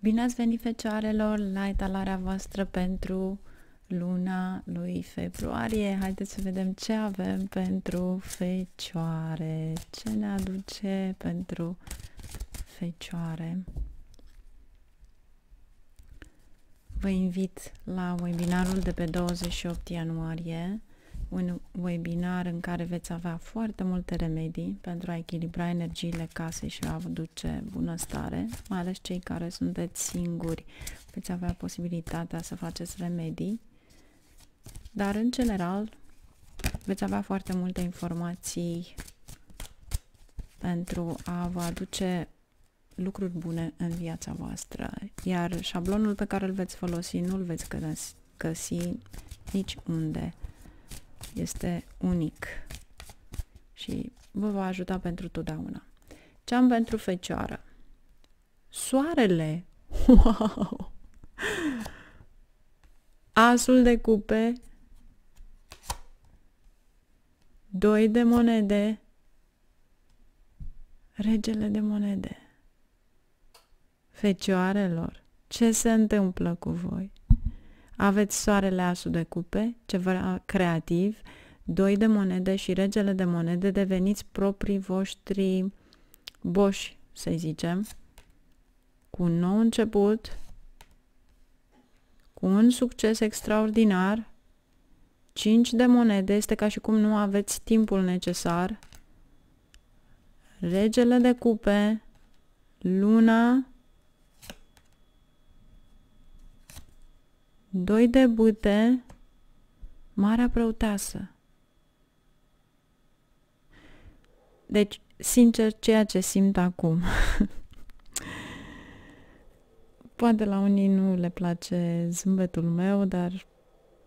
Bine ați venit, fecioarelor, la etalarea voastră pentru luna lui februarie. Haideți să vedem ce avem pentru fecioare, ce ne aduce pentru fecioare. Vă invit la webinarul de pe 28 ianuarie un webinar în care veți avea foarte multe remedii pentru a echilibra energiile casei și a aduce bunăstare, mai ales cei care sunteți singuri veți avea posibilitatea să faceți remedii, dar în general veți avea foarte multe informații pentru a vă aduce lucruri bune în viața voastră, iar șablonul pe care îl veți folosi nu îl veți găsi unde este unic și vă va ajuta pentru totdeauna. Ce am pentru fecioară? Soarele! Wow! Asul de cupe, doi de monede, regele de monede. Fecioarelor, ce se întâmplă cu voi? Aveți soarele asul de cupe, ceva creativ, doi de monede și regele de monede deveniți proprii voștri boși, să zicem, cu un nou început, cu un succes extraordinar, 5 de monede este ca și cum nu aveți timpul necesar, regele de cupe, luna Doi de bute, marea prăutasă. Deci, sincer, ceea ce simt acum. Poate la unii nu le place zâmbetul meu, dar,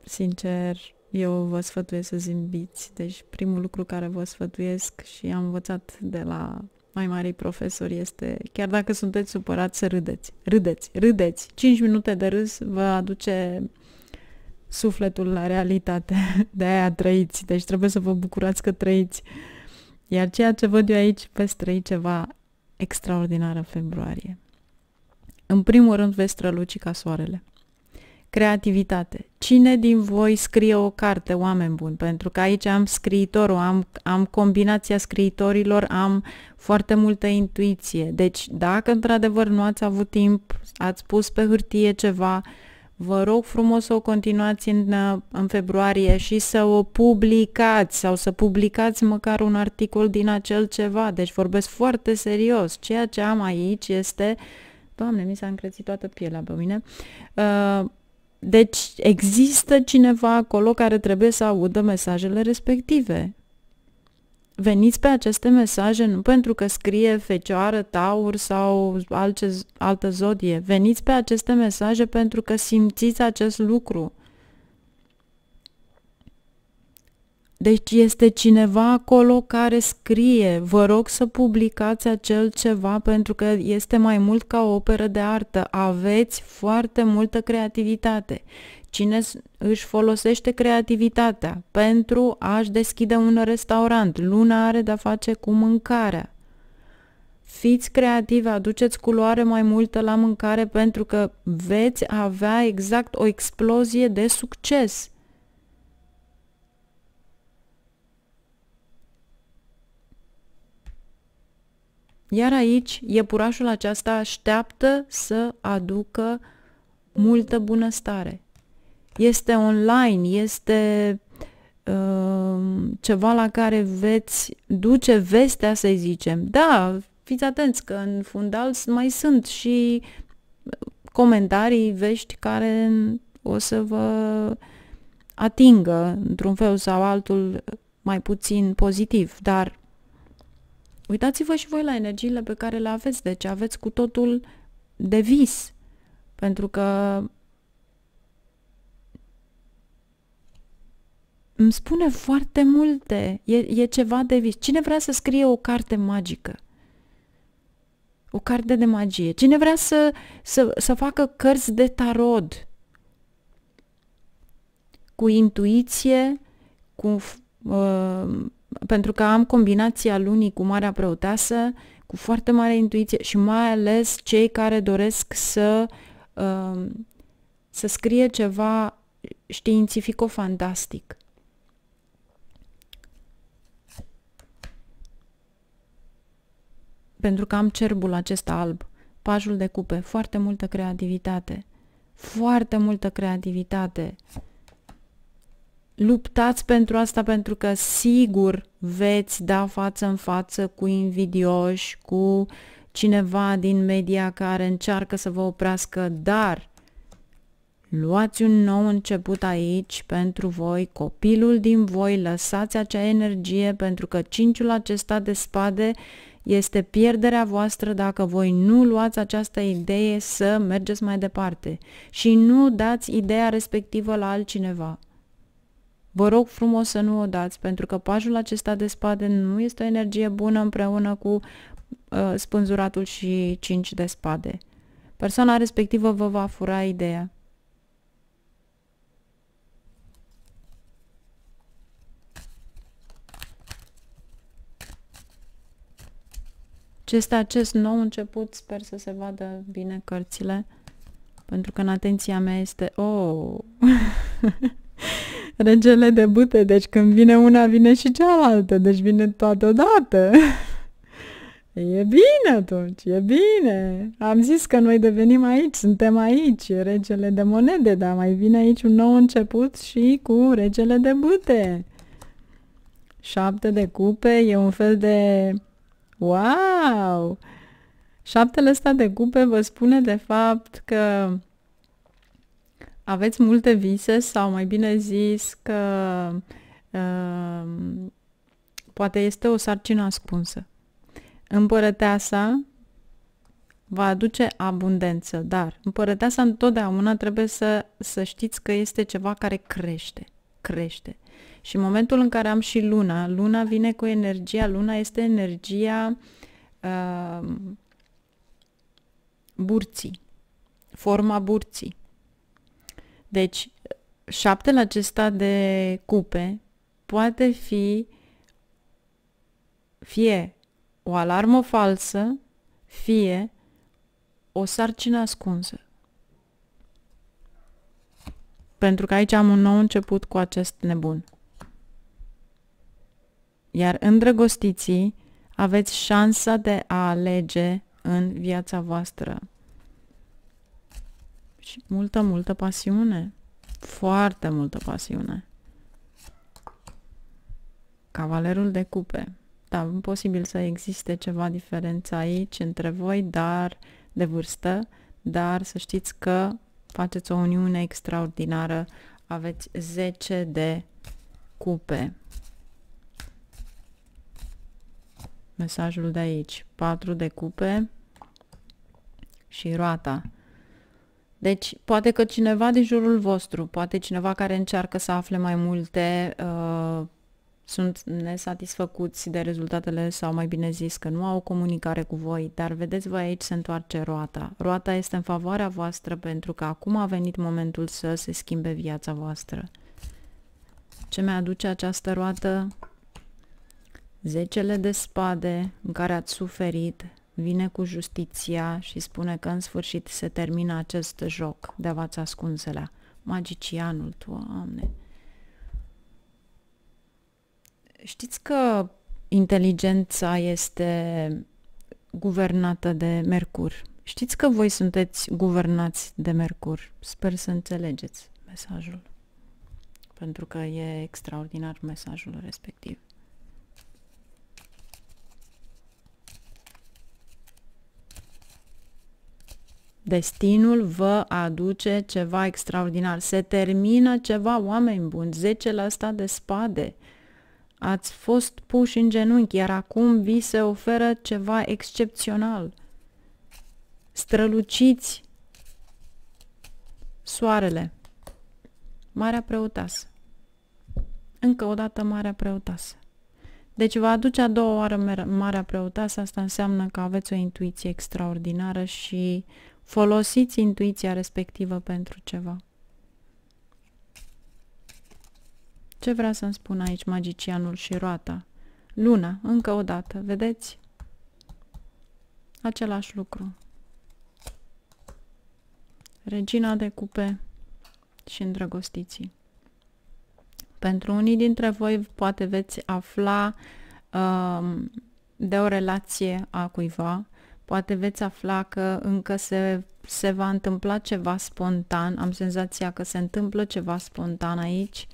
sincer, eu vă sfătuiesc să zâmbiți. Deci, primul lucru care vă sfătuiesc și am învățat de la mai marii profesori este, chiar dacă sunteți supărați, să râdeți. Râdeți, râdeți. 5 minute de râs vă aduce sufletul la realitate. De aia trăiți. Deci trebuie să vă bucurați că trăiți. Iar ceea ce văd eu aici, veți trăi ceva extraordinar în februarie. În primul rând veți străluci ca soarele. Creativitate. Cine din voi scrie o carte, oameni buni? Pentru că aici am scriitorul, am, am combinația scriitorilor, am foarte multă intuiție. Deci, dacă într-adevăr nu ați avut timp, ați pus pe hârtie ceva, vă rog frumos să o continuați în, în februarie și să o publicați sau să publicați măcar un articol din acel ceva. Deci vorbesc foarte serios. Ceea ce am aici este... Doamne, mi s-a încrețit toată pielea pe mine. Uh, deci există cineva acolo care trebuie să audă mesajele respective. Veniți pe aceste mesaje nu pentru că scrie fecioară, taur sau alte, altă zodie. Veniți pe aceste mesaje pentru că simțiți acest lucru. Deci este cineva acolo care scrie, vă rog să publicați acel ceva pentru că este mai mult ca o operă de artă. Aveți foarte multă creativitate. Cine își folosește creativitatea pentru a-și deschide un restaurant? Luna are de-a face cu mâncarea. Fiți creativi, aduceți culoare mai multă la mâncare pentru că veți avea exact o explozie de succes Iar aici, iepurașul acesta așteaptă să aducă multă bunăstare. Este online, este uh, ceva la care veți duce vestea, să zicem. Da, fiți atenți că în fundal mai sunt și comentarii, vești care o să vă atingă într-un fel sau altul mai puțin pozitiv, dar Uitați-vă și voi la energiile pe care le aveți, deci aveți cu totul de vis, pentru că îmi spune foarte multe, e, e ceva de vis. Cine vrea să scrie o carte magică? O carte de magie. Cine vrea să, să, să facă cărți de tarod? Cu intuiție, cu uh, pentru că am combinația lunii cu Marea Preoteasă, cu foarte mare intuiție și mai ales cei care doresc să, um, să scrie ceva științifico-fantastic. Pentru că am cerbul acesta alb, pajul de cupe, foarte multă creativitate, foarte multă creativitate. Luptați pentru asta pentru că sigur veți da față în față cu invidioși, cu cineva din media care încearcă să vă oprească, dar luați un nou început aici pentru voi, copilul din voi, lăsați acea energie pentru că cinciul acesta de spade este pierderea voastră dacă voi nu luați această idee să mergeți mai departe și nu dați ideea respectivă la altcineva. Vă rog frumos să nu o dați, pentru că pajul acesta de spade nu este o energie bună împreună cu uh, spânzuratul și 5 de spade. Persoana respectivă vă va fura ideea. Ce este acest nou început? Sper să se vadă bine cărțile, pentru că în atenția mea este... Oh! regele de bute, deci când vine una, vine și cealaltă, deci vine toată odată. E bine atunci, e bine. Am zis că noi devenim aici, suntem aici, regele de monede, dar mai vine aici un nou început și cu regele de bute. Șapte de cupe e un fel de... Wow! Șaptele ăsta de cupe vă spune de fapt că aveți multe vise sau mai bine zis că uh, poate este o sarcină ascunsă. Împărăteasa va aduce abundență, dar împărăteasa întotdeauna trebuie să, să știți că este ceva care crește, crește. Și în momentul în care am și luna, luna vine cu energia, luna este energia uh, burții, forma burții. Deci, șaptele acesta de cupe poate fi fie o alarmă falsă, fie o sarcină ascunsă. Pentru că aici am un nou început cu acest nebun. Iar îndrăgostiții aveți șansa de a alege în viața voastră aici. Deci, multă, multă pasiune. Foarte multă pasiune. Cavalerul de cupe. Da, posibil să existe ceva diferență aici între voi, dar de vârstă, dar să știți că faceți o uniune extraordinară. Aveți 10 de cupe. Mesajul de aici. 4 de cupe și roata. Deci, poate că cineva din jurul vostru, poate cineva care încearcă să afle mai multe, uh, sunt nesatisfăcuți de rezultatele sau mai bine zis că nu au comunicare cu voi, dar vedeți voi aici se întoarce roata. Roata este în favoarea voastră pentru că acum a venit momentul să se schimbe viața voastră. Ce mi-aduce această roată? Zecele de spade în care ați suferit, vine cu justiția și spune că în sfârșit se termină acest joc de v-ați ascunselea. Magicianul, Doamne! Știți că inteligența este guvernată de Mercur. Știți că voi sunteți guvernați de Mercur. Sper să înțelegeți mesajul. Pentru că e extraordinar mesajul respectiv. Destinul vă aduce ceva extraordinar. Se termină ceva, oameni buni, 10% de spade. Ați fost puși în genunchi, iar acum vi se oferă ceva excepțional. Străluciți soarele. Marea preotasă. Încă o dată Marea preotasă. Deci vă aduce a doua oară Marea preotasă, asta înseamnă că aveți o intuiție extraordinară și Folosiți intuiția respectivă pentru ceva. Ce vrea să-mi spună aici magicianul și roata? Luna, încă o dată, vedeți? Același lucru. Regina de cupe și îndrăgostiții. Pentru unii dintre voi poate veți afla uh, de o relație a cuiva Poate veți afla că încă se, se va întâmpla ceva spontan. Am senzația că se întâmplă ceva spontan aici.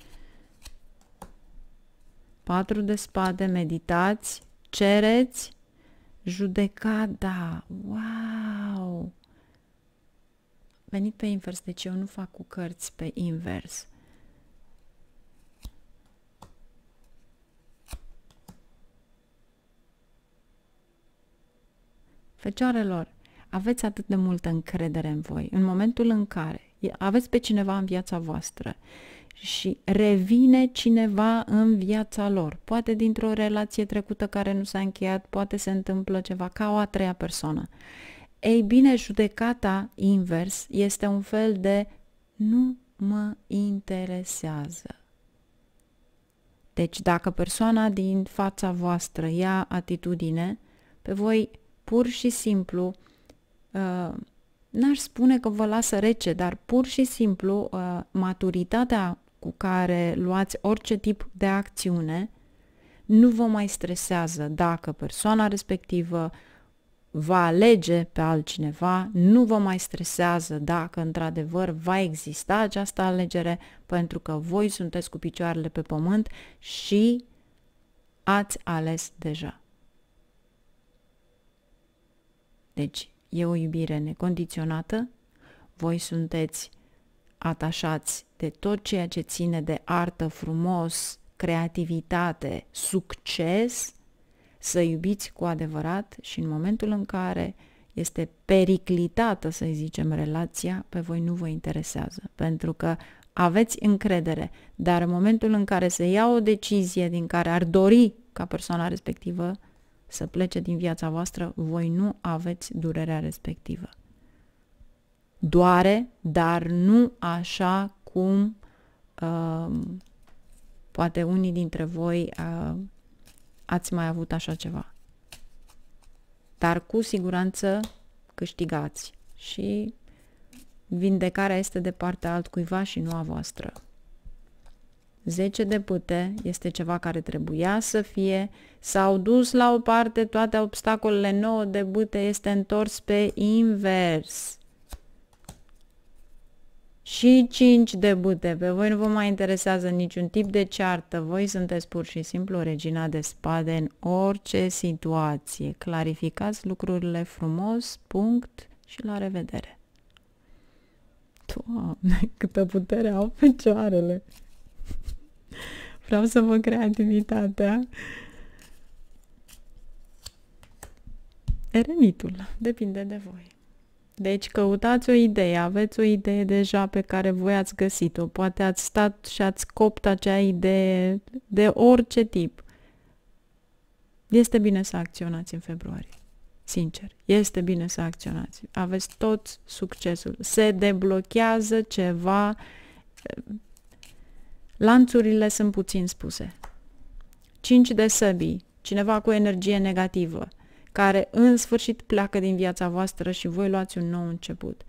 Patru de spade, meditați, cereți, judecat, wow! Venit pe invers, deci eu nu fac cu cărți pe invers. Fecioarelor, aveți atât de multă încredere în voi, în momentul în care aveți pe cineva în viața voastră și revine cineva în viața lor, poate dintr-o relație trecută care nu s-a încheiat, poate se întâmplă ceva ca o a treia persoană. Ei bine, judecata invers este un fel de nu mă interesează. Deci dacă persoana din fața voastră ia atitudine, pe voi pur și simplu, uh, n-aș spune că vă lasă rece, dar pur și simplu uh, maturitatea cu care luați orice tip de acțiune nu vă mai stresează dacă persoana respectivă va alege pe altcineva, nu vă mai stresează dacă într-adevăr va exista această alegere, pentru că voi sunteți cu picioarele pe pământ și ați ales deja. Deci e o iubire necondiționată, voi sunteți atașați de tot ceea ce ține de artă, frumos, creativitate, succes, să iubiți cu adevărat și în momentul în care este periclitată, să zicem, relația, pe voi nu vă interesează, pentru că aveți încredere, dar în momentul în care se ia o decizie din care ar dori ca persoana respectivă să plece din viața voastră, voi nu aveți durerea respectivă. Doare, dar nu așa cum uh, poate unii dintre voi uh, ați mai avut așa ceva. Dar cu siguranță câștigați și vindecarea este de partea altcuiva și nu a voastră. 10 de pute este ceva care trebuia să fie, s-au dus la o parte, toate obstacolele 9 de bute este întors pe invers. Și 5 de bute, pe voi nu vă mai interesează niciun tip de ceartă, voi sunteți pur și simplu regina de spade în orice situație. Clarificați lucrurile frumos, punct și la revedere. Doamne, câtă putere au picioarele! Vreau să vă creativitatea. Eremitul. Depinde de voi. Deci căutați o idee, aveți o idee deja pe care voi ați găsit-o. Poate ați stat și ați copt acea idee de orice tip. Este bine să acționați în februarie. Sincer, este bine să acționați. Aveți tot succesul. Se deblochează ceva Lanțurile sunt puțin spuse. 5 de săbii, cineva cu energie negativă, care în sfârșit pleacă din viața voastră și voi luați un nou început.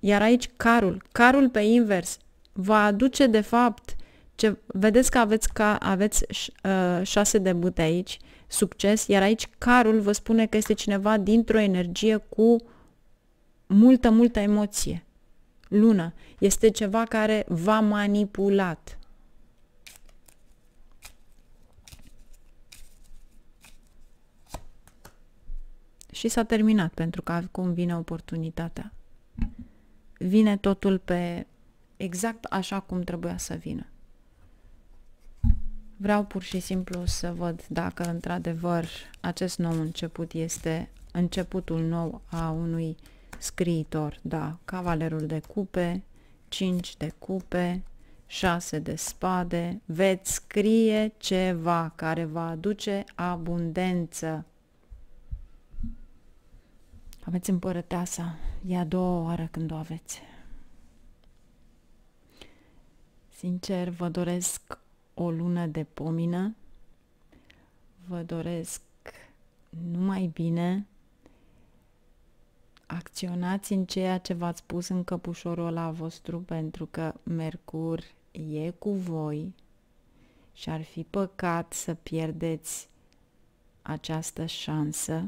Iar aici carul, carul pe invers, vă aduce de fapt, ce, vedeți că aveți, ca, aveți uh, șase de bute aici, succes, iar aici carul vă spune că este cineva dintr-o energie cu multă, multă emoție lună. Este ceva care v-a manipulat. Și s-a terminat, pentru că acum vine oportunitatea. Vine totul pe exact așa cum trebuia să vină. Vreau pur și simplu să văd dacă într-adevăr acest nou început este începutul nou a unui scriitor, da, cavalerul de cupe, 5 de cupe, 6 de spade, veți scrie ceva care va aduce abundență. Aveți împărăteasa, e a doua oară când o aveți. Sincer, vă doresc o lună de pomină, vă doresc numai bine, acționați în ceea ce v-ați pus în căpușorul ăla vostru pentru că Mercur e cu voi și ar fi păcat să pierdeți această șansă.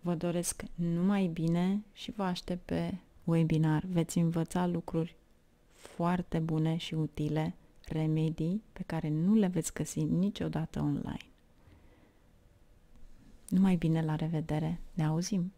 Vă doresc numai bine și vă aștept pe webinar. Veți învăța lucruri foarte bune și utile, remedii pe care nu le veți găsi niciodată online. Numai bine, la revedere! Ne auzim!